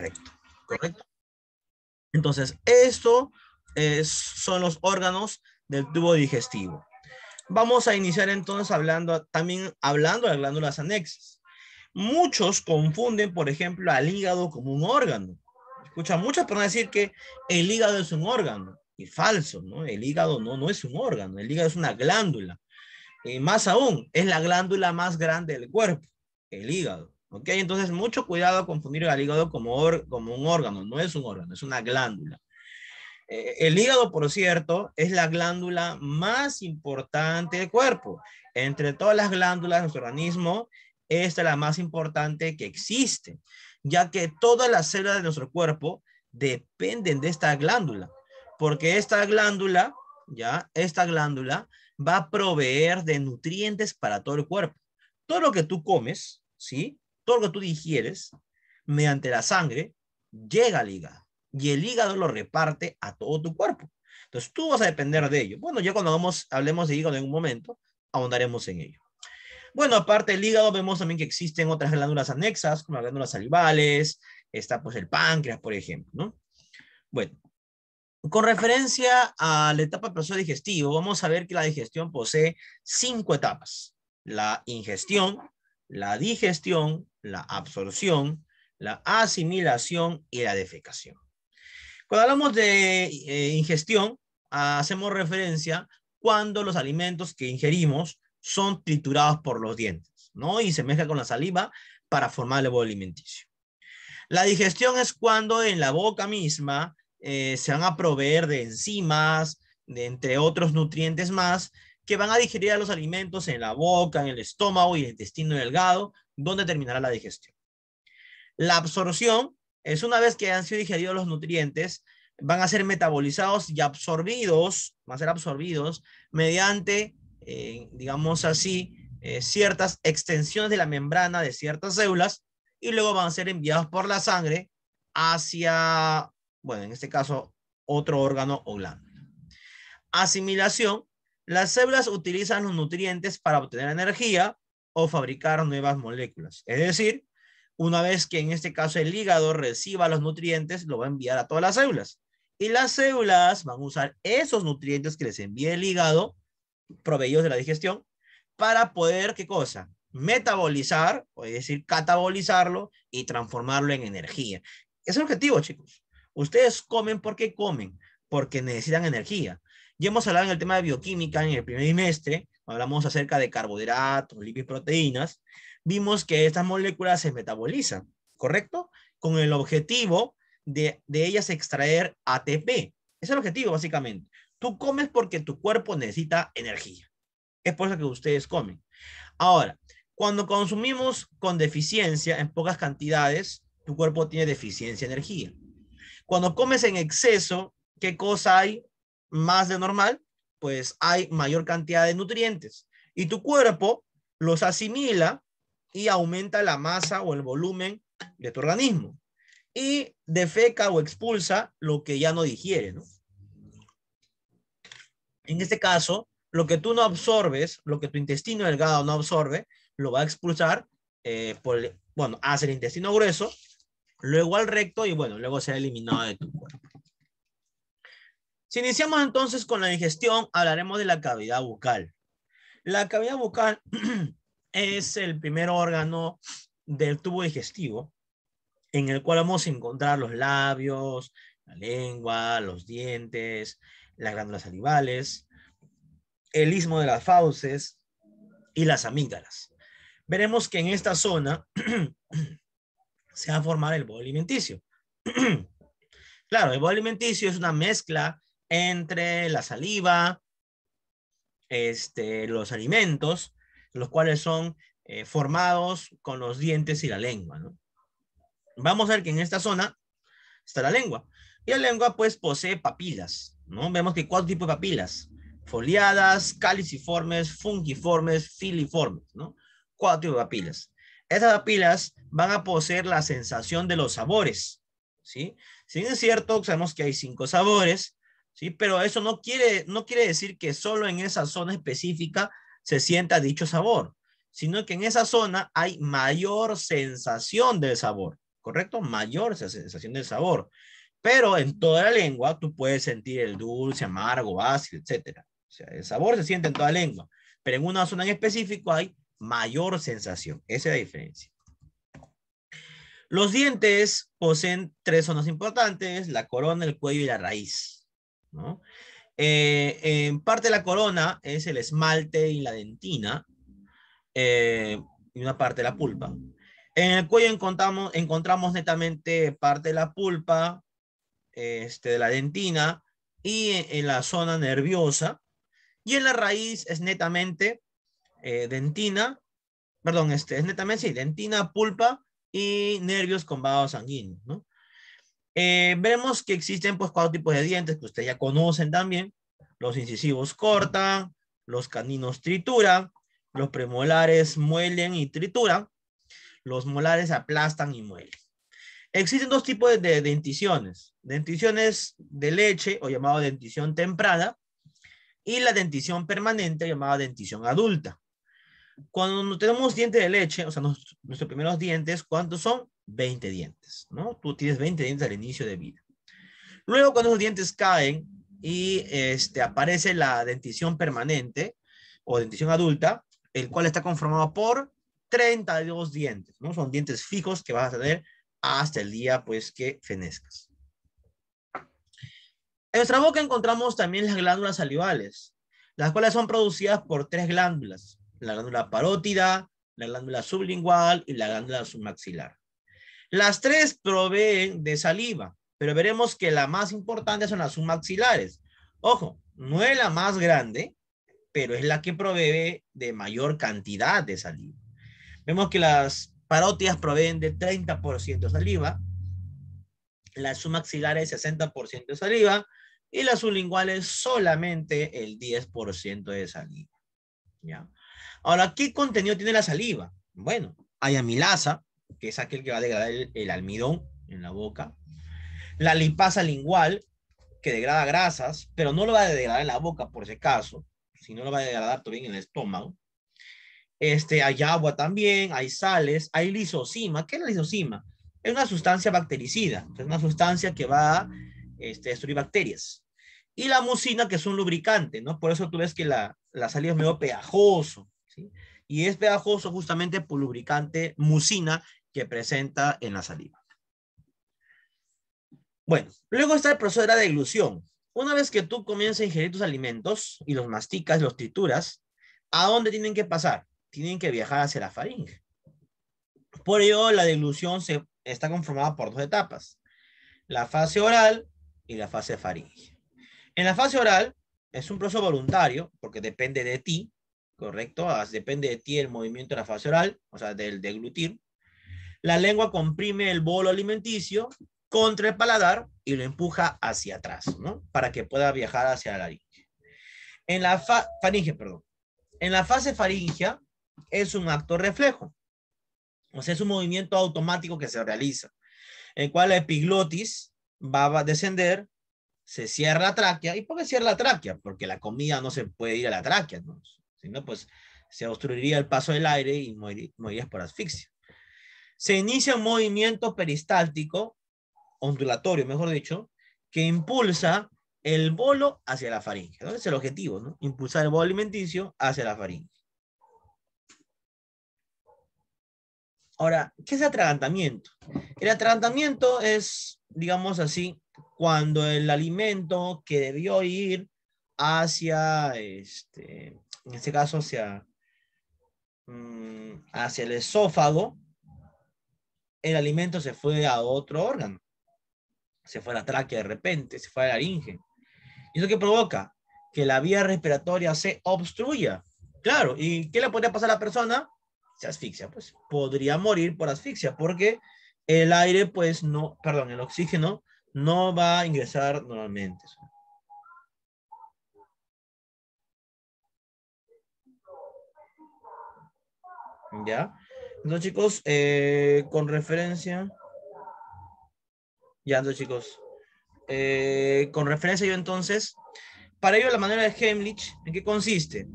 correcto, ¿Correcto? Entonces, esto es, son los órganos del tubo digestivo. Vamos a iniciar entonces hablando, también hablando de las glándulas anexas. Muchos confunden, por ejemplo, al hígado como un órgano. Escucha, muchas personas decir que el hígado es un órgano. Y falso, ¿no? El hígado no, no es un órgano, el hígado es una glándula. Y más aún, es la glándula más grande del cuerpo, el hígado. ¿Ok? Entonces, mucho cuidado a confundir el hígado como, como un órgano. No es un órgano, es una glándula. Eh, el hígado, por cierto, es la glándula más importante del cuerpo. Entre todas las glándulas de nuestro organismo, esta es la más importante que existe, ya que todas las células de nuestro cuerpo dependen de esta glándula, porque esta glándula, ya, esta glándula va a proveer de nutrientes para todo el cuerpo. Todo lo que tú comes, ¿sí? todo lo que tú digieres mediante la sangre llega al hígado y el hígado lo reparte a todo tu cuerpo. Entonces tú vas a depender de ello. Bueno, ya cuando vamos, hablemos de hígado en un momento, ahondaremos en ello. Bueno, aparte del hígado, vemos también que existen otras glándulas anexas, como las glándulas salivales, está pues el páncreas, por ejemplo, ¿no? Bueno, con referencia a la etapa del proceso digestivo, vamos a ver que la digestión posee cinco etapas. La ingestión, la digestión, la absorción, la asimilación y la defecación. Cuando hablamos de eh, ingestión, hacemos referencia cuando los alimentos que ingerimos son triturados por los dientes, ¿no? Y se mezcla con la saliva para formar el bolo alimenticio. La digestión es cuando en la boca misma eh, se van a proveer de enzimas, de entre otros nutrientes más, que van a digerir a los alimentos en la boca, en el estómago y el intestino delgado, donde terminará la digestión. La absorción es una vez que han sido digeridos los nutrientes, van a ser metabolizados y absorbidos, van a ser absorbidos mediante, eh, digamos así, eh, ciertas extensiones de la membrana de ciertas células y luego van a ser enviados por la sangre hacia, bueno, en este caso, otro órgano o glándula. Asimilación las células utilizan los nutrientes para obtener energía o fabricar nuevas moléculas. Es decir, una vez que en este caso el hígado reciba los nutrientes, lo va a enviar a todas las células. Y las células van a usar esos nutrientes que les envía el hígado, proveídos de la digestión, para poder, ¿qué cosa? Metabolizar, o es decir, catabolizarlo y transformarlo en energía. Ese es el objetivo, chicos. Ustedes comen porque comen, porque necesitan energía. Ya hemos hablado en el tema de bioquímica en el primer trimestre, hablamos acerca de carbohidratos, lípidos proteínas. Vimos que estas moléculas se metabolizan, ¿correcto? Con el objetivo de, de ellas extraer ATP. Ese es el objetivo, básicamente. Tú comes porque tu cuerpo necesita energía. Es por eso que ustedes comen. Ahora, cuando consumimos con deficiencia, en pocas cantidades, tu cuerpo tiene deficiencia de energía. Cuando comes en exceso, ¿qué cosa hay? más de normal, pues hay mayor cantidad de nutrientes y tu cuerpo los asimila y aumenta la masa o el volumen de tu organismo y defeca o expulsa lo que ya no digiere, ¿no? En este caso, lo que tú no absorbes, lo que tu intestino delgado no absorbe, lo va a expulsar eh, por, bueno, hacia el intestino grueso, luego al recto y bueno, luego ha eliminado de tu cuerpo. Si iniciamos entonces con la digestión, hablaremos de la cavidad bucal. La cavidad bucal es el primer órgano del tubo digestivo en el cual vamos a encontrar los labios, la lengua, los dientes, las glándulas salivales, el istmo de las fauces y las amígdalas. Veremos que en esta zona se va a formar el bolo alimenticio. claro, el bolo alimenticio es una mezcla entre la saliva, este, los alimentos, los cuales son eh, formados con los dientes y la lengua. Vamos a ver que en esta zona está la lengua. Y la lengua pues posee papilas, ¿no? Vemos que hay cuatro tipos de papilas. Foliadas, caliciformes, fungiformes, filiformes, ¿no? Cuatro tipos de papilas. Estas papilas van a poseer la sensación de los sabores, ¿sí? Si bien es cierto, sabemos que hay cinco sabores, ¿sí? Pero eso no quiere, no quiere decir que solo en esa zona específica se sienta dicho sabor, sino que en esa zona hay mayor sensación del sabor, ¿correcto? Mayor sensación del sabor. Pero en toda la lengua tú puedes sentir el dulce, amargo, ácido, etcétera. O sea, el sabor se siente en toda lengua, pero en una zona en específico hay mayor sensación. Esa es la diferencia. Los dientes poseen tres zonas importantes, la corona, el cuello y la raíz. Eh, en parte de la corona es el esmalte y la dentina, eh, y una parte de la pulpa. En el cuello encontramos, netamente parte de la pulpa, este, de la dentina, y en, la zona nerviosa. Y en la raíz es netamente eh, dentina, perdón, este, es netamente sí, dentina, pulpa y nervios con vado sanguíneo. ¿no? Eh, vemos que existen pues cuatro tipos de dientes que ustedes ya conocen también. Los incisivos cortan, los caninos trituran, los premolares muelen y trituran, los molares aplastan y muelen. Existen dos tipos de, denticiones. Denticiones de leche o llamado dentición temprana y la dentición permanente llamada dentición adulta. Cuando tenemos dientes de leche, o sea, nuestros primeros dientes, ¿cuántos son? 20 dientes, ¿no? Tú tienes 20 dientes al inicio de vida. Luego, cuando los dientes caen y este, aparece la dentición permanente o dentición adulta, el cual está conformado por 32 dientes, ¿no? Son dientes fijos que vas a tener hasta el día, pues, que fenezcas. En nuestra boca encontramos también las glándulas salivales, las cuales son producidas por tres glándulas, la glándula parótida, la glándula sublingual y la glándula submaxilar. Las tres proveen de saliva, pero veremos que la más importante son las submaxilares. Ojo, no es la más grande, pero es la que provee de mayor cantidad de saliva. Vemos que las parótidas proveen de 30% de saliva, las submaxilares 60% de saliva y las sublinguales solamente el 10% de saliva. ¿Ya? Ahora, ¿qué contenido tiene la saliva? Bueno, hay amilasa, que es aquel que va a degradar el, almidón en la boca. La lipasa lingual, que degrada grasas, pero no lo va a degradar en la boca por si caso, sino lo va a degradar también en el estómago. Este, hay agua también, hay sales, hay lisocima. ¿Qué es la lisocima? Es una sustancia bactericida, es una sustancia que va a este, destruir bacterias. Y la mucina, que es un lubricante, ¿no? Por eso tú ves que la, la saliva es medio pegajoso, ¿sí? Y es pegajoso justamente por lubricante mucina, que presenta en la saliva. Bueno, luego está el proceso de la deglución. Una vez que tú comienzas a ingerir tus alimentos y los masticas, los trituras, ¿a dónde tienen que pasar? Tienen que viajar hacia la faringe. Por ello, la deglución se, está conformada por dos etapas, la fase oral y la fase faringe. En la fase oral es un proceso voluntario, porque depende de ti, ¿correcto? Ah, depende de ti el movimiento de la fase oral, o sea, del deglutir. La lengua comprime el bolo alimenticio contra el paladar y lo empuja hacia atrás, ¿no? Para que pueda viajar hacia la laringe. En la faringe, perdón. En la fase faringea es un acto reflejo. O sea, es un movimiento automático que se realiza, el cual la epiglotis va a descender, se cierra la tráquea. ¿Y por qué cierra la tráquea? Porque la comida no se puede ir a la tráquea, ¿no? Si pues se obstruiría el paso del aire y morirías por asfixia se inicia un movimiento peristáltico, ondulatorio, mejor dicho, que impulsa el bolo hacia la faringe. es el objetivo, ¿no? Impulsar el bolo alimenticio hacia la faringe. Ahora, ¿qué es atragantamiento? El atragantamiento es, digamos así, cuando el alimento que debió ir hacia, este, en este caso, hacia mm, el esófago, el alimento se fue a otro órgano. Se fue a la tráquea de repente, se fue a la laringe. ¿Y eso qué provoca? Que la vía respiratoria se obstruya. Claro, ¿y qué le podría pasar a la persona? Se asfixia, pues podría morir por asfixia, porque el aire, pues no, perdón, el oxígeno no va a ingresar normalmente. ¿Ya? No, chicos, eh, con referencia. Ya, ando, chicos. Eh, con referencia, yo entonces. Para ello, la manera de Hemlich, ¿en qué consiste?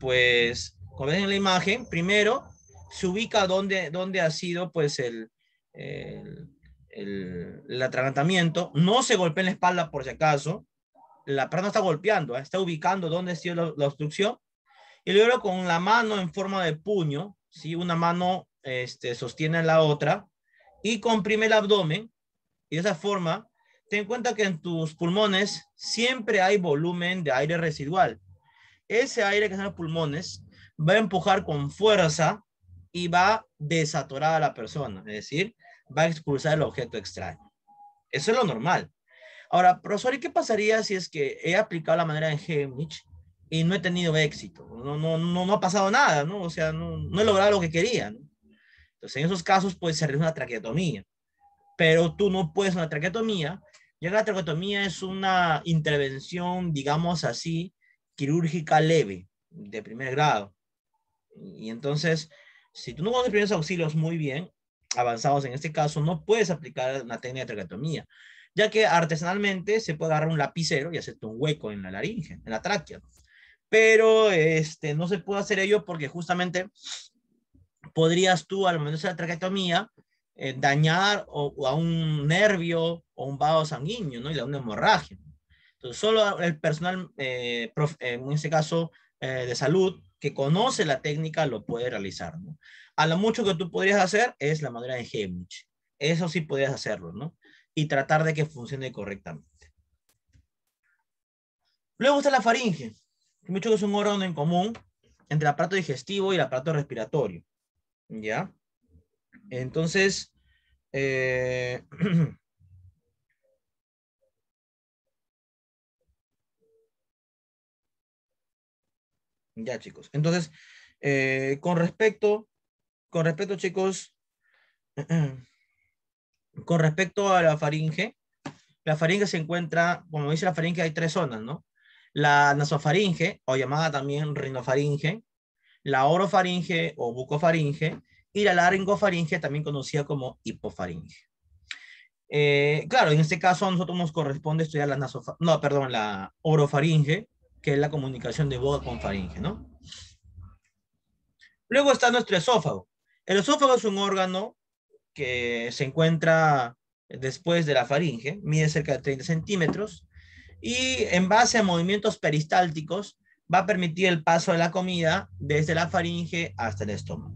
Pues, como ven en la imagen, primero se ubica donde, ha sido pues el, el, el, No se golpea en la espalda por si acaso. La persona está golpeando, ¿eh? está ubicando dónde ha sido la, la obstrucción. Y luego con la mano en forma de puño, si Una mano este, sostiene la otra y comprime el abdomen. Y de esa forma, ten en cuenta que en tus pulmones siempre hay volumen de aire residual. Ese aire que están los pulmones va a empujar con fuerza y va a desatorar a la persona, es decir, va a expulsar el objeto extraño. Eso es lo normal. Ahora, profesor, ¿y qué pasaría si es que he aplicado la manera de Heimlich? y no he tenido éxito, no, no, no, ha pasado nada, ¿no? O sea, no, he logrado lo que quería, Entonces, en esos casos, puede ser una traqueotomía, pero tú no puedes una traqueotomía, ya que la traqueotomía es una intervención, digamos así, quirúrgica leve, de primer grado. Y entonces, si tú no conoces primeros auxilios muy bien, avanzados en este caso, no puedes aplicar una técnica de traqueotomía, ya que artesanalmente se puede agarrar un lapicero y hacerte un hueco en la laringe, en la tráquea pero este, no se puede hacer ello porque justamente podrías tú, al menos de la traqueotomía, eh, dañar o, a un nervio o un vago sanguíneo, ¿no? Y a una hemorragia. Entonces, solo el personal, eh, eh, en este caso, de salud, que conoce la técnica, lo puede realizar, ¿no? A lo mucho que tú podrías hacer es la manera de hemich Eso sí podrías hacerlo, ¿no? Y tratar de que funcione correctamente. Luego está la faringe que es un órgano en común entre el aparato digestivo y el aparato respiratorio. ¿Ya? Entonces, eh, ya chicos. Entonces, eh, con respecto, con respecto chicos, con respecto a la faringe, la faringe se encuentra, como dice la faringe, hay tres zonas, ¿no? La nasofaringe, o llamada también rinofaringe, la orofaringe o bucofaringe, y la laringofaringe, también conocida como hipofaringe. Eh, claro, en este caso a nosotros nos corresponde estudiar la, no, perdón, la orofaringe, que es la comunicación de boca con faringe, ¿no? Luego está nuestro esófago. El esófago es un órgano que se encuentra después de la faringe, mide cerca de 30 centímetros y en base a movimientos peristálticos va a permitir el paso de la comida desde la faringe hasta el estómago.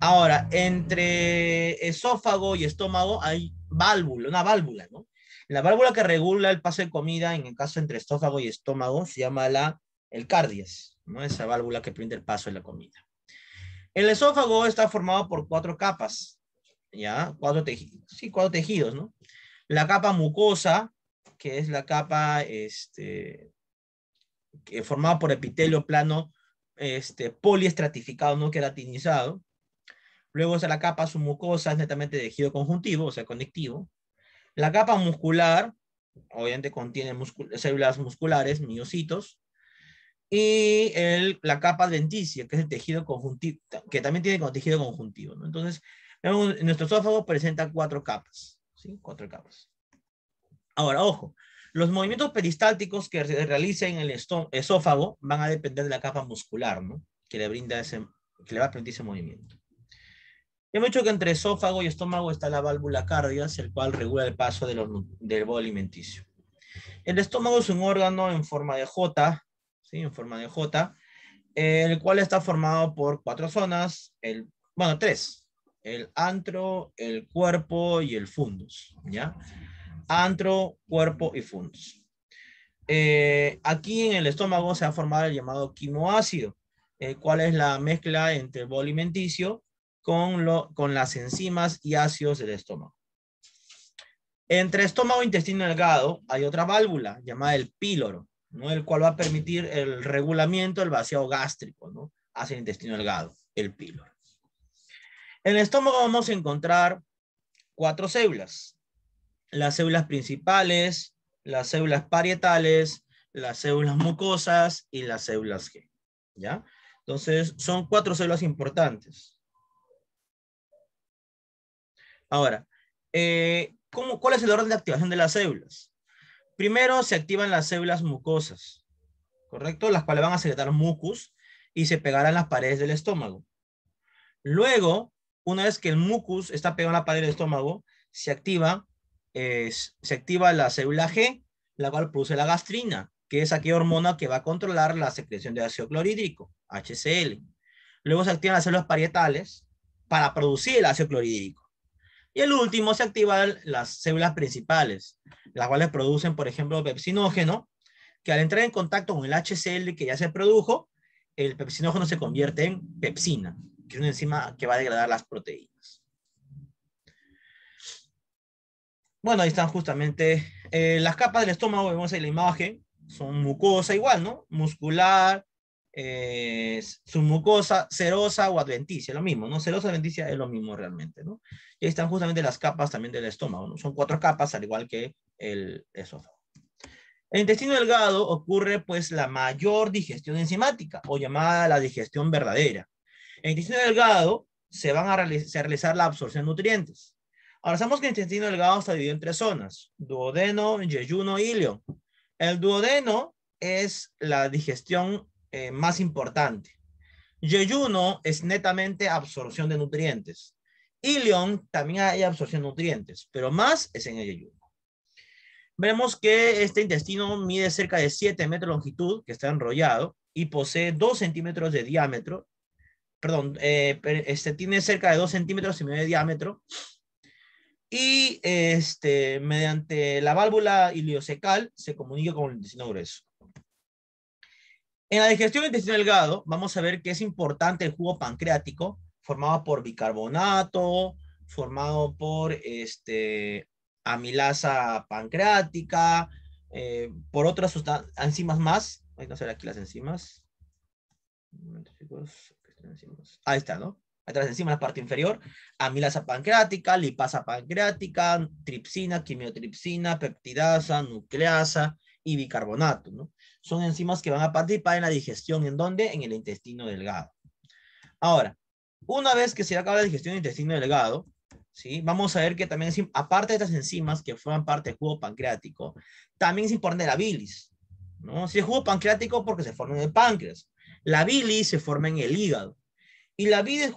Ahora, entre esófago y estómago hay válvula, una válvula, ¿no? La válvula que regula el paso de comida, en el caso entre esófago y estómago, se llama la, el cardias, ¿no? Esa válvula que permite el paso de la comida. El esófago está formado por cuatro capas, ¿ya? Cuatro tejidos, sí, cuatro tejidos, ¿no? La capa mucosa, que es la capa este, que formada por epitelio plano este, poliestratificado, no queratinizado. Luego está la capa submucosa, es netamente de tejido conjuntivo, o sea, conectivo. La capa muscular, obviamente contiene células musculares, miocitos. Y el, la capa denticia, que es el tejido conjuntivo, que también tiene con tejido conjuntivo. Entonces, nuestro esófago presenta cuatro capas, ¿sí? Cuatro capas. Ahora, ojo, los movimientos peristálticos que se realicen en el esófago van a depender de la capa muscular, ¿no? Que le brinda ese, que le va a permitir ese movimiento. hemos dicho que entre esófago y estómago está la válvula cardias, el cual regula el paso de los, del bodo alimenticio. El estómago es un órgano en forma de J, ¿sí? En forma de J, el cual está formado por cuatro zonas, el, bueno, tres, el antro, el cuerpo y el fundus, ¿ya? antro, cuerpo y fundos. Eh, aquí en el estómago se ha formado el llamado quimoácido, el eh, cual es la mezcla entre el con, lo, con las enzimas y ácidos del estómago. Entre estómago e intestino delgado hay otra válvula llamada el píloro, ¿no? el cual va a permitir el regulamiento del vaciado gástrico hacia el intestino delgado, el píloro. En el estómago vamos a encontrar cuatro células, las células principales, las células parietales, las células mucosas y las células G. ¿Ya? Entonces, son cuatro células importantes. Ahora, eh, ¿cuál es el orden de activación de las células? Primero se activan las células mucosas, ¿correcto? Las cuales van a secretar mucus y se pegarán las paredes del estómago. Luego, una vez que el mucus está pegado a la pared del estómago, se activa se activa la célula G, la cual produce la gastrina, que es aquella hormona que va a controlar la secreción de ácido clorhídrico, HCl. Luego se activan las células parietales para producir el ácido clorhídrico. Y el último se activan las células principales, las cuales producen, por ejemplo, pepsinógeno, que al entrar en contacto con el HCl que ya se produjo, el pepsinógeno se convierte en pepsina, que es una enzima que va a degradar las proteínas. Bueno, ahí están justamente eh, las capas del estómago, vemos ahí la imagen, son mucosa igual, ¿no? Muscular, eh, submucosa, serosa o adventicia, lo mismo, ¿no? Serosa, adventicia es lo mismo realmente, ¿no? Y ahí están justamente las capas también del estómago, ¿no? Son cuatro capas, al igual que el esófago. En el intestino delgado ocurre pues la mayor digestión enzimática, o llamada la digestión verdadera. En el intestino delgado se van a realizar la absorción de nutrientes. Ahora sabemos que el intestino delgado está dividido en tres zonas, duodeno, yeyuno, ilio. El duodeno es la digestión eh, más importante. Yeyuno es netamente absorción de nutrientes. Ilion también hay absorción de nutrientes, pero más es en el yeyuno. Vemos que este intestino mide cerca de 7 metros de longitud, que está enrollado, y posee 2 centímetros de diámetro. Perdón, eh, este tiene cerca de 2 centímetros y medio de diámetro y este, mediante la válvula iliocecal se comunica con el intestino grueso. En la digestión del intestino delgado, vamos a ver que es importante el jugo pancreático, formado por bicarbonato, formado por este, amilasa pancreática, eh, por otras enzimas más. Voy a hacer aquí las enzimas. Ahí está, ¿no? atrás encima, la parte inferior, amilasa pancreática, lipasa pancreática, tripsina, quimiotripsina, peptidasa, nucleasa y bicarbonato. ¿no? Son enzimas que van a participar en la digestión, ¿en dónde? En el intestino delgado. Ahora, una vez que se acaba la digestión del intestino delgado, ¿sí? vamos a ver que también, aparte de estas enzimas que forman parte del jugo pancreático, también es importante la bilis. ¿no? Si es jugo pancreático, porque se forma en el páncreas. La bilis se forma en el hígado. Y la bilis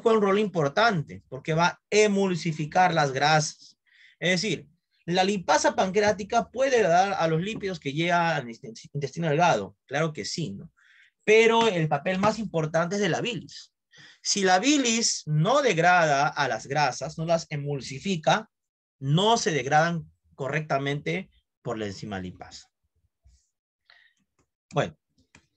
juega un rol importante porque va a emulsificar las grasas. Es decir, la lipasa pancreática puede dar a los lípidos que llegan al intestino delgado. Claro que sí, ¿no? Pero el papel más importante es de la bilis. Si la bilis no degrada a las grasas, no las emulsifica, no se degradan correctamente por la enzima lipasa. Bueno,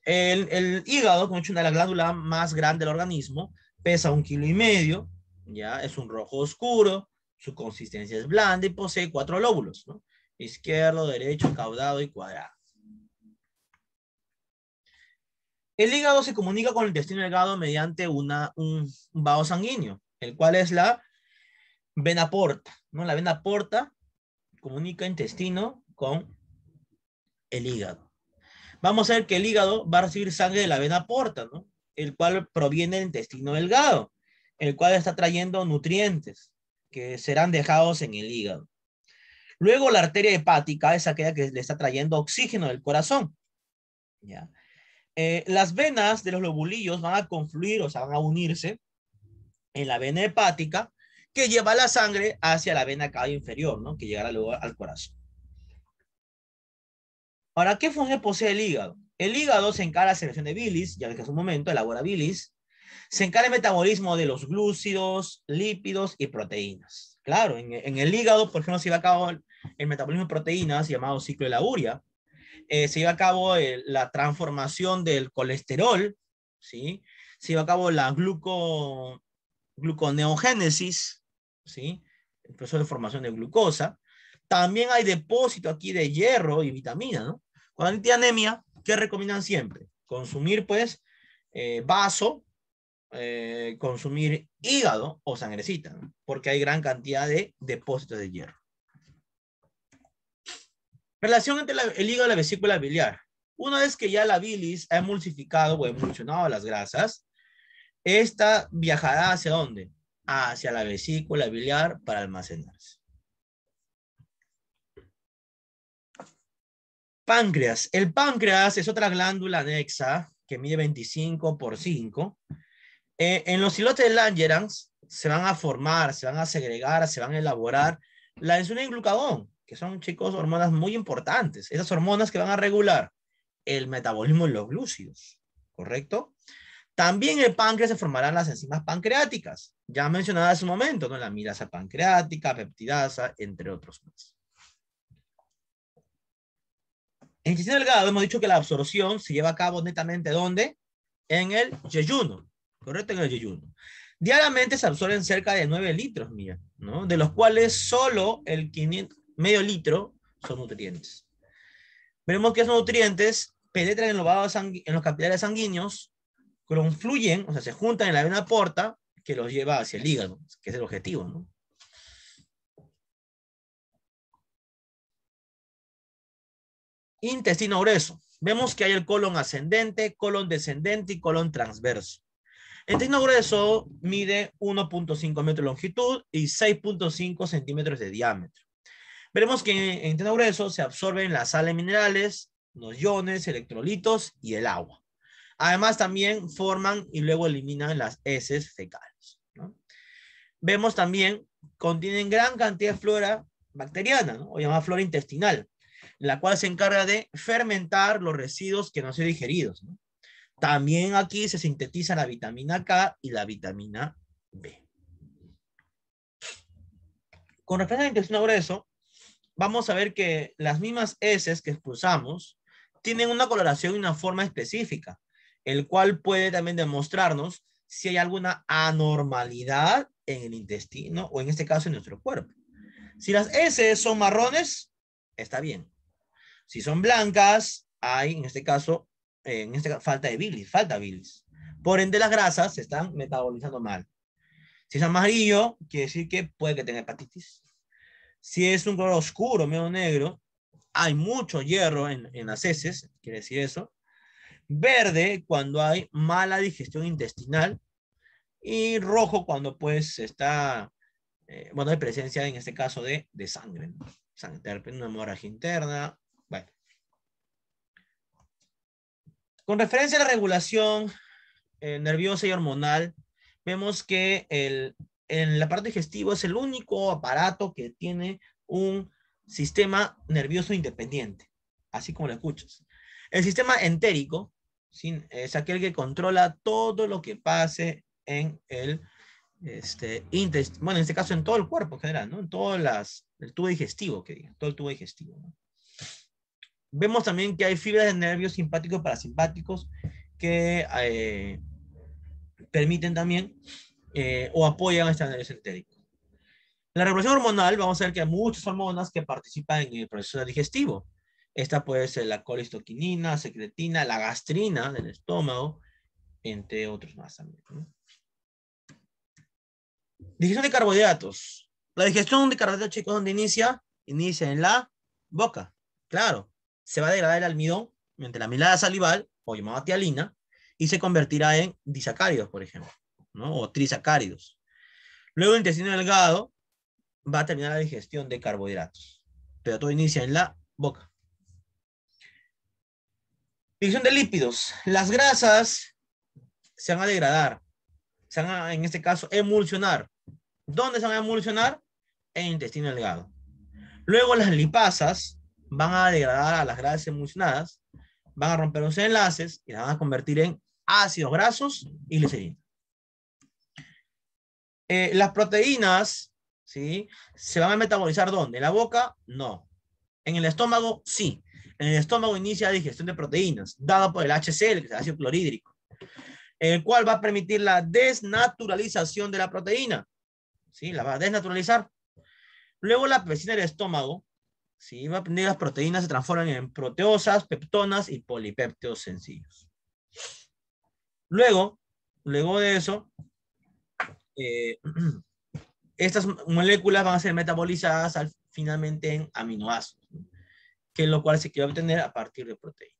el, hígado, como es una de las glándulas más grandes del organismo, pesa un kilo y medio, ya es un rojo oscuro, su consistencia es blanda y posee cuatro lóbulos, izquierdo, derecho, caudado y cuadrado. El hígado se comunica con el intestino delgado mediante una, un, vaso sanguíneo, el cual es la vena porta. ¿no? La vena porta comunica intestino con el hígado vamos a ver que el hígado va a recibir sangre de la vena porta, ¿no? El cual proviene del intestino delgado, el cual está trayendo nutrientes que serán dejados en el hígado. Luego la arteria hepática es aquella que le está trayendo oxígeno del corazón. Eh, las venas de los lobulillos van a confluir, o sea, van a unirse en la vena hepática que lleva la sangre hacia la vena cava inferior, ¿no? Que llegará luego al corazón. Ahora, ¿qué función posee el hígado? El hígado se encarga de la secreción de bilis, ya que hace un momento elabora bilis. Se encarga el metabolismo de los glúcidos, lípidos y proteínas. Claro, en, el hígado, por ejemplo, se iba a cabo el, metabolismo de proteínas, llamado ciclo de la uria. Eh, se iba a cabo eh, la transformación del colesterol, ¿sí? Se iba a cabo la gluconeogénesis, ¿sí? El proceso de formación de glucosa. También hay depósito aquí de hierro y vitamina, ¿no? Cuando hay anemia, ¿qué recomiendan siempre? Consumir, pues, eh, vaso, eh, consumir hígado o sangrecita, porque hay gran cantidad de depósitos de hierro. Relación entre el hígado y la vesícula biliar. Una vez que ya la bilis ha emulsificado o emulsionado las grasas, esta viajará hacia dónde? Hacia la vesícula biliar para almacenarse. Páncreas. El páncreas es otra glándula anexa que mide 25 por 5. Eh, en los silotes de Langerhans se van a formar, se van a segregar, se van a elaborar la insulina y glucagón, que son, chicos, hormonas muy importantes. Esas hormonas que van a regular el metabolismo de los glúcidos, ¿correcto? También en el páncreas se formarán las enzimas pancreáticas, ya mencionadas hace un momento, ¿no? La mirasa pancreática, peptidasa, entre otros más. En el intestino delgado hemos dicho que la absorción se lleva a cabo netamente ¿dónde? En el yeyuno, ¿correcto? En el yeyuno. Diariamente se absorben cerca de 9 litros, mía, ¿no? De los cuales solo el 500, medio litro son nutrientes. Veremos que esos nutrientes penetran en los, en los capilares sanguíneos, confluyen, o sea, se juntan en la vena porta que los lleva hacia el hígado, que es el objetivo, ¿no? Intestino grueso. Vemos que hay el colon ascendente, colon descendente y colon transverso. El intestino grueso mide 1.5 metros de longitud y 6.5 centímetros de diámetro. Veremos que en el intestino grueso se absorben las sales minerales, los iones, electrolitos y el agua. Además, también forman y luego eliminan las heces fecales. Vemos también, contienen gran cantidad de flora bacteriana, o llamada flora intestinal, la cual se encarga de fermentar los residuos que no sido digeridos. También aquí se sintetiza la vitamina K y la vitamina B. Con respecto al intestino grueso, vamos a ver que las mismas heces que expulsamos tienen una coloración y una forma específica, el cual puede también demostrarnos si hay alguna anormalidad en el intestino o en este caso en nuestro cuerpo. Si las heces son marrones, está bien. Si son blancas, hay en este caso, eh, en este falta de bilis, falta bilis. Por ende, las grasas se están metabolizando mal. Si es amarillo, quiere decir que puede que tenga hepatitis. Si es un color oscuro, medio negro, hay mucho hierro en, en las heces, quiere decir eso. Verde, cuando hay mala digestión intestinal. Y rojo, cuando pues está eh, bueno, hay presencia en este caso de, de sangre, sangre, una hemorragia interna, bueno. Con referencia a la regulación eh, nerviosa y hormonal, vemos que el, el aparato digestivo es el único aparato que tiene un sistema nervioso independiente, así como lo escuchas. El sistema entérico es aquel que controla todo lo que pase en el este, intestino, bueno, en este caso en todo el cuerpo en general, ¿no? En todas las, el tubo digestivo, que diga, todo el tubo digestivo, ¿no? Vemos también que hay fibras de nervios simpáticos y parasimpáticos que eh, permiten también eh, o apoyan este nervio En La regulación hormonal, vamos a ver que hay muchas hormonas que participan en el proceso digestivo. Esta puede ser la colistoquinina, secretina, la gastrina del estómago, entre otros más también. Digestión de carbohidratos. La digestión de carbohidratos, chicos, ¿dónde inicia? Inicia en la boca, claro se va a degradar el almidón mediante la amilada salival, o llamada tialina, y se convertirá en disacáridos, por ejemplo, o trisacáridos. Luego el intestino delgado va a terminar la digestión de carbohidratos, pero todo inicia en la boca. Digestión de lípidos. Las grasas se van a degradar, se van a, en este caso, emulsionar. ¿Dónde se van a emulsionar? En el intestino delgado. Luego las lipasas van a degradar a las grasas emulsionadas, van a romper los enlaces y las van a convertir en ácidos grasos y glicerina. Eh, las proteínas, ¿sí? ¿Se van a metabolizar dónde? ¿En la boca? No. ¿En el estómago? Sí. En el estómago inicia la digestión de proteínas, dada por el HCl, que es el ácido clorhídrico, el cual va a permitir la desnaturalización de la proteína. ¿Sí? La va a desnaturalizar. Luego la pecina del estómago aprender Las proteínas se transforman en proteosas, peptonas y polipéptidos sencillos. Luego, luego de eso, eh, estas moléculas van a ser metabolizadas finalmente en aminoácidos, que es lo cual se quiere obtener a partir de proteínas.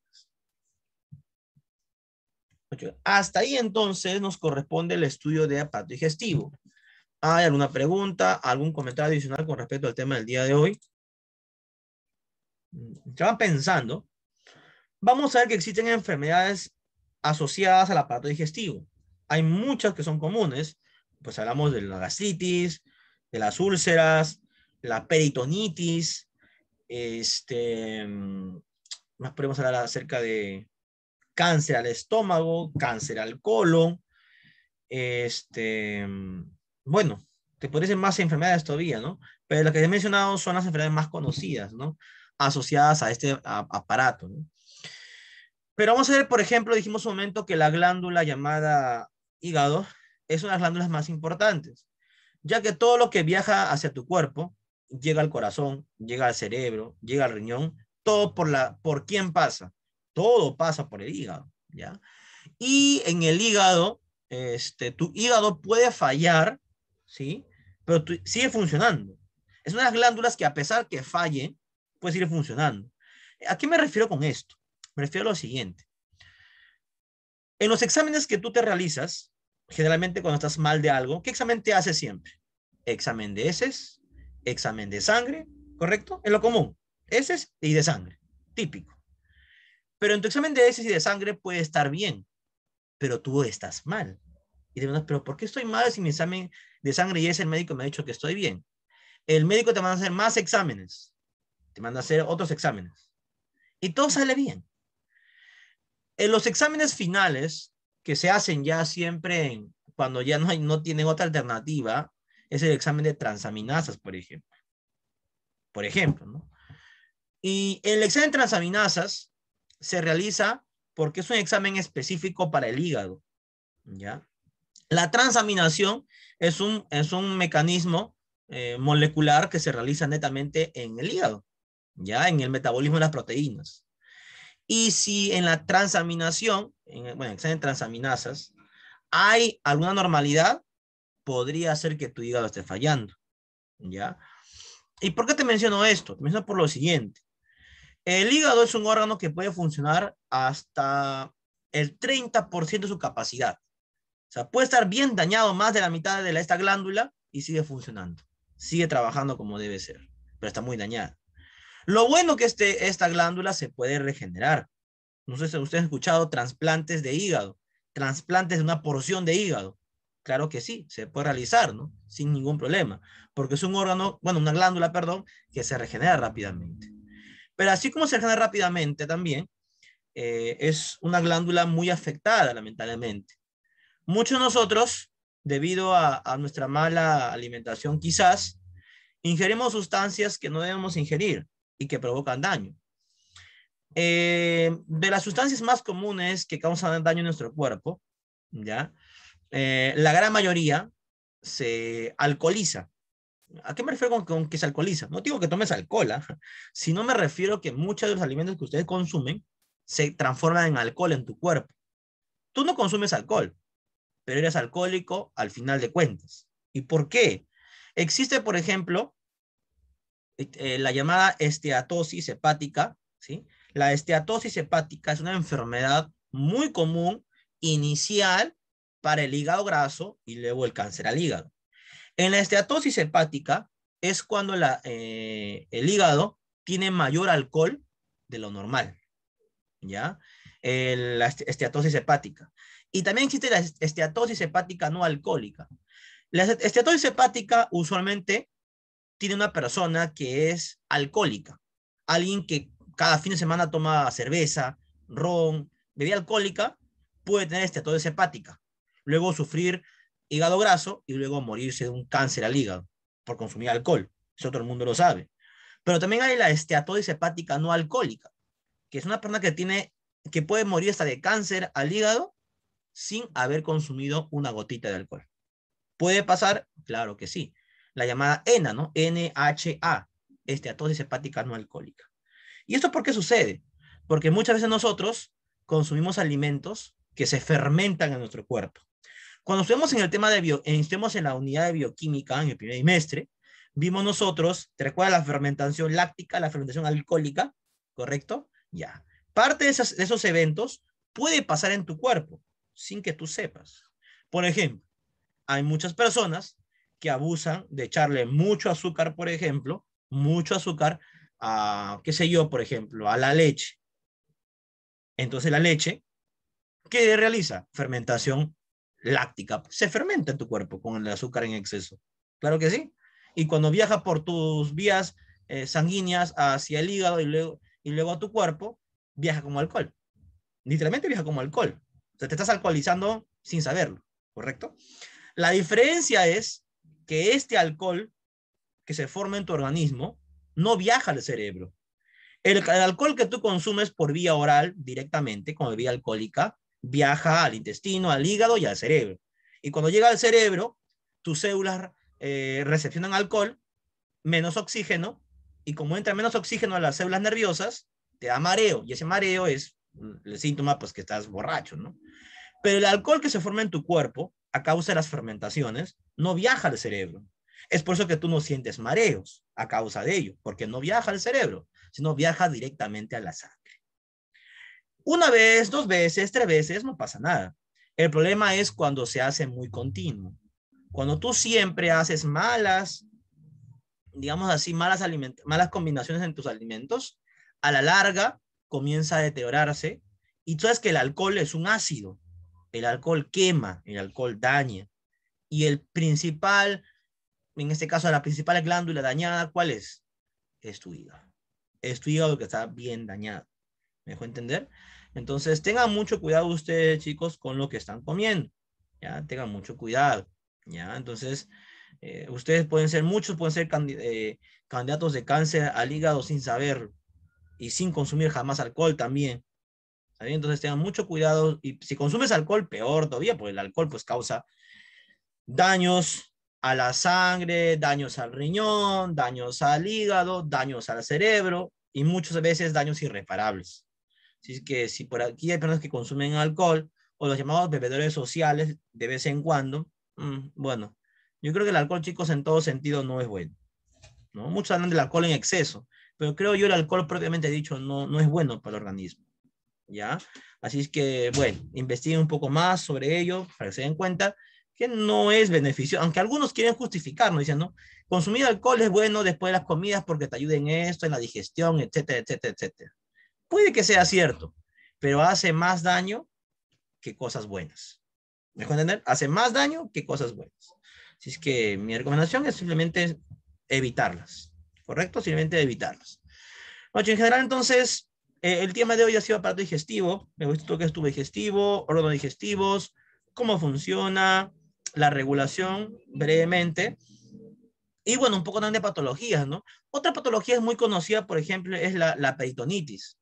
Hasta ahí entonces nos corresponde el estudio de aparato digestivo. ¿Hay alguna pregunta, algún comentario adicional con respecto al tema del día de hoy? Mm, Estaba pensando, vamos a ver que existen enfermedades asociadas al aparato digestivo. Hay muchas que son comunes, pues hablamos de la gastritis, de las úlceras, la peritonitis, este, mm, más podemos hablar acerca de cáncer al estómago, cáncer al colon, este, mm, bueno, te parecen más enfermedades todavía, ¿no? Pero las que he mencionado son las enfermedades más conocidas, ¿no? asociadas a este aparato. Pero vamos a ver, por ejemplo, dijimos un momento que la glándula llamada hígado es una de las glándulas más importantes, ya que todo lo que viaja hacia tu cuerpo llega al corazón, llega al cerebro, llega al riñón, todo por la por quién pasa. Todo pasa por el hígado, ¿ya? Y en el hígado, este tu hígado puede fallar, ¿sí? Pero sigue funcionando. Es una de glándulas que a pesar que falle, puede ir funcionando. ¿A qué me refiero con esto? Me refiero a lo siguiente. En los exámenes que tú te realizas, generalmente cuando estás mal de algo, ¿qué examen te hace siempre? Examen de heces, examen de sangre, ¿correcto? En lo común, heces y de sangre, típico. Pero en tu examen de heces y de sangre puede estar bien, pero tú estás mal. Y te preguntas, ¿pero por qué estoy mal si mi examen de sangre y ese el médico me ha dicho que estoy bien? El médico te va a hacer más exámenes, te manda a hacer otros exámenes. Y todo sale bien. En los exámenes finales, que se hacen ya siempre cuando ya no, no tienen otra alternativa, es el examen de transaminasas, por ejemplo. Por ejemplo, ¿no? Y el examen de transaminasas se realiza porque es un examen específico para el hígado, ¿ya? La transaminación es un, es un mecanismo eh, molecular que se realiza netamente en el hígado ya en el metabolismo de las proteínas. Y si en la transaminación, en, bueno, en transaminasas, hay alguna normalidad, podría ser que tu hígado esté fallando, ¿ya? ¿Y por qué te menciono esto? Te menciono por lo siguiente. El hígado es un órgano que puede funcionar hasta el 30% de su capacidad. O sea, puede estar bien dañado más de la mitad de esta glándula y sigue funcionando. Sigue trabajando como debe ser, pero está muy dañada. Lo bueno que este, esta glándula se puede regenerar. No sé si usted ha escuchado trasplantes de hígado, trasplantes de una porción de hígado. Claro que sí, se puede realizar, ¿no? Sin ningún problema, porque es un órgano, bueno, una glándula, perdón, que se regenera rápidamente. Pero así como se regenera rápidamente también, eh, es una glándula muy afectada, lamentablemente. Muchos de nosotros, debido a, a nuestra mala alimentación quizás, ingerimos sustancias que no debemos ingerir y que provocan daño. Eh, de las sustancias más comunes que causan daño en nuestro cuerpo, ¿ya? Eh, la gran mayoría se alcoholiza. ¿A qué me refiero con, que se alcoholiza? No digo que tomes alcohol, ¿ah? si sino me refiero que muchos de los alimentos que ustedes consumen se transforman en alcohol en tu cuerpo. Tú no consumes alcohol, pero eres alcohólico al final de cuentas. ¿Y por qué? Existe, por ejemplo, eh, la llamada esteatosis hepática, ¿sí? La esteatosis hepática es una enfermedad muy común inicial para el hígado graso y luego el cáncer al hígado. En la esteatosis hepática es cuando eh, el hígado tiene mayor alcohol de lo normal, ¿ya? la esteatosis hepática. Y también existe la esteatosis hepática no alcohólica. La esteatosis hepática usualmente tiene una persona que es alcohólica, alguien que cada fin de semana toma cerveza, ron, bebida alcohólica, puede tener esteatosis hepática, luego sufrir hígado graso y luego morirse de un cáncer al hígado por consumir alcohol. Eso todo el mundo lo sabe. Pero también hay la esteatosis hepática no alcohólica, que es una persona que tiene que puede morir hasta de cáncer al hígado sin haber consumido una gotita de alcohol. ¿Puede pasar? Claro que sí la llamada ENA, ¿no? NHA, este, atosis hepática no alcohólica. ¿Y esto por qué sucede? Porque muchas veces nosotros consumimos alimentos que se fermentan en nuestro cuerpo. Cuando estuvimos en el tema de bio, estemos en la unidad de bioquímica en el primer trimestre, vimos nosotros, ¿te recuerdas la fermentación láctica, la fermentación alcohólica? ¿Correcto? Ya. Parte de, de esos eventos puede pasar en tu cuerpo sin que tú sepas. Por ejemplo, hay muchas personas abusan de echarle mucho azúcar, por ejemplo, mucho azúcar a, qué sé yo, por ejemplo, a la leche. Entonces la leche, ¿qué realiza? Fermentación láctica. Se fermenta en tu cuerpo con el azúcar en exceso. Claro que sí. Y cuando viaja por tus vías eh, sanguíneas hacia el hígado y luego, y luego a tu cuerpo, viaja como alcohol. Literalmente viaja como alcohol. O sea, te estás alcoholizando sin saberlo, ¿correcto? La diferencia es que este alcohol que se forma en tu organismo no viaja al cerebro. El, alcohol que tú consumes por vía oral directamente, como vía alcohólica, viaja al intestino, al hígado y al cerebro. Y cuando llega al cerebro, tus células eh, recepcionan alcohol, menos oxígeno, y como entra menos oxígeno a las células nerviosas, te da mareo, y ese mareo es mm, el síntoma pues que estás borracho, ¿no? Pero el alcohol que se forma en tu cuerpo a causa de las fermentaciones no viaja al cerebro. Es por eso que tú no sientes mareos a causa de ello, porque no viaja al cerebro, sino viaja directamente a la sangre. Una vez, dos veces, tres veces, no pasa nada. El problema es cuando se hace muy continuo. Cuando tú siempre haces malas, digamos así, malas, malas combinaciones en tus alimentos, a la larga comienza a deteriorarse. Y tú sabes que el alcohol es un ácido. El alcohol quema, el alcohol daña. Y el principal, en este caso, la principal glándula dañada, ¿cuál es? Es tu hígado. Es tu hígado que está bien dañado. ¿Me dejó entender? Entonces, tengan mucho cuidado ustedes, chicos, con lo que están comiendo. Ya, tengan mucho cuidado. Ya, entonces, eh, ustedes pueden ser, muchos pueden ser eh, candidatos de cáncer al hígado sin saber y sin consumir jamás alcohol también. Entonces tengan mucho cuidado y si consumes alcohol, peor todavía, porque el alcohol pues causa daños a la sangre, daños al riñón, daños al hígado, daños al cerebro y muchas veces daños irreparables. Así que si por aquí hay personas que consumen alcohol o los llamados bebedores sociales de vez en cuando, mm, bueno, yo creo que el alcohol, chicos, en todo sentido no es bueno. ¿no? Muchos hablan del alcohol en exceso, pero creo yo el alcohol propiamente dicho no, no es bueno para el organismo. ¿ya? Así es que, bueno, investiguen un poco más sobre ello para que se den cuenta que no es beneficio, aunque algunos quieren justificarnos, diciendo, Consumir alcohol es bueno después de las comidas porque te ayuda en esto, en la digestión, etcétera, etcétera, etcétera. Puede que sea cierto, pero hace más daño que cosas buenas. ¿Me entender? Hace más daño que cosas buenas. Así es que mi recomendación es simplemente evitarlas, ¿correcto? Simplemente evitarlas. Bueno, en general, entonces, eh, el tema de hoy ha sido aparato digestivo. Me gustó que es tu digestivo, órganos digestivos, cómo funciona, la regulación brevemente. Y bueno, un poco también de patologías, ¿no? Otra patología es muy conocida, por ejemplo, es la, peritonitis.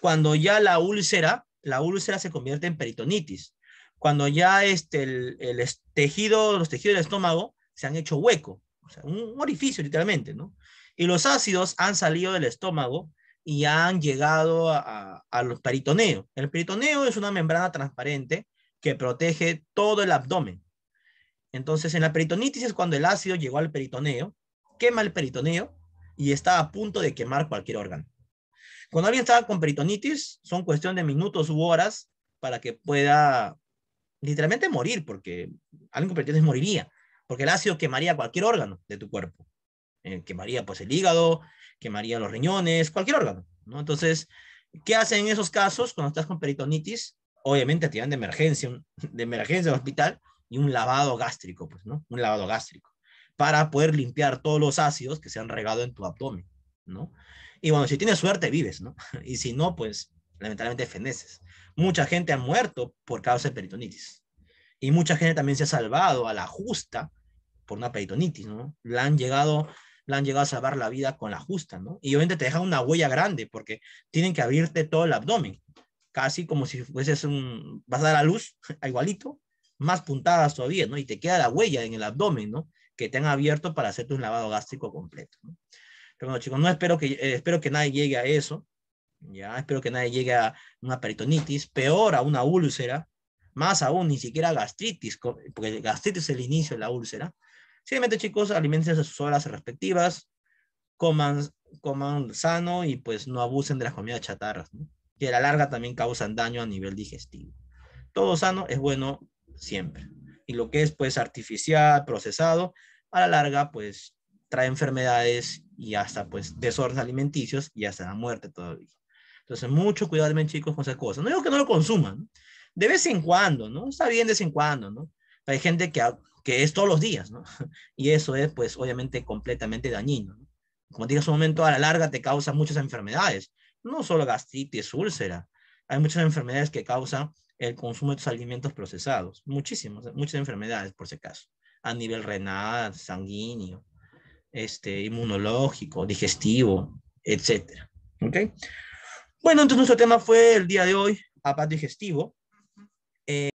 Cuando ya la úlcera, la úlcera se convierte en peritonitis. Cuando ya este, el, tejido, los tejidos del estómago se han hecho hueco, o sea, un orificio literalmente, ¿no? Y los ácidos han salido del estómago y han llegado a, los peritoneos. El peritoneo es una membrana transparente que protege todo el abdomen. Entonces, en la peritonitis es cuando el ácido llegó al peritoneo, quema el peritoneo y está a punto de quemar cualquier órgano. Cuando alguien está con peritonitis, son cuestión de minutos u horas para que pueda literalmente morir, porque alguien con peritonitis moriría, porque el ácido quemaría cualquier órgano de tu cuerpo. Eh, quemaría pues el hígado, quemaría los riñones, cualquier órgano, ¿no? Entonces, ¿qué hacen en esos casos cuando estás con peritonitis? Obviamente te llevan de emergencia, de emergencia al hospital y un lavado gástrico, pues, ¿no? Un lavado gástrico para poder limpiar todos los ácidos que se han regado en tu abdomen, ¿no? Y bueno, si tienes suerte, vives, ¿no? Y si no, pues lamentablemente feneces. Mucha gente ha muerto por causa de peritonitis. Y mucha gente también se ha salvado a la justa por una peritonitis, ¿no? La han llegado, la han llegado a salvar la vida con la justa, ¿no? Y obviamente te deja una huella grande porque tienen que abrirte todo el abdomen, casi como si fueses un, vas a dar a luz, igualito, más puntadas todavía, ¿no? Y te queda la huella en el abdomen, ¿no? Que te han abierto para hacerte un lavado gástrico completo, ¿no? Pero bueno, chicos, no espero que, eh, espero que nadie llegue a eso, ya, espero que nadie llegue a una peritonitis, peor a una úlcera, más aún, ni siquiera gastritis, porque gastritis es el inicio de la úlcera, Simplemente, chicos, alimentense a sus horas respectivas, coman, coman sano y pues no abusen de las comidas chatarras, que a la larga también causan daño a nivel digestivo. Todo sano es bueno siempre. Y lo que es pues artificial, procesado, a la larga pues trae enfermedades y hasta pues desórdenes alimenticios y hasta la muerte todavía. Entonces, mucho cuidado, chicos, con esas cosas. No digo que no lo consuman. De vez en cuando, ¿no? Está bien de vez en cuando, ¿no? Hay gente que que es todos los días, ¿no? Y eso es, pues, obviamente completamente dañino. Como te dije hace un momento, a la larga te causa muchas enfermedades, no solo gastritis, úlcera, hay muchas enfermedades que causan el consumo de alimentos procesados, muchísimas, muchas enfermedades, por si acaso, a nivel renal, sanguíneo, este, inmunológico, digestivo, etcétera. ¿Ok? Bueno, entonces nuestro tema fue el día de hoy, aparte digestivo.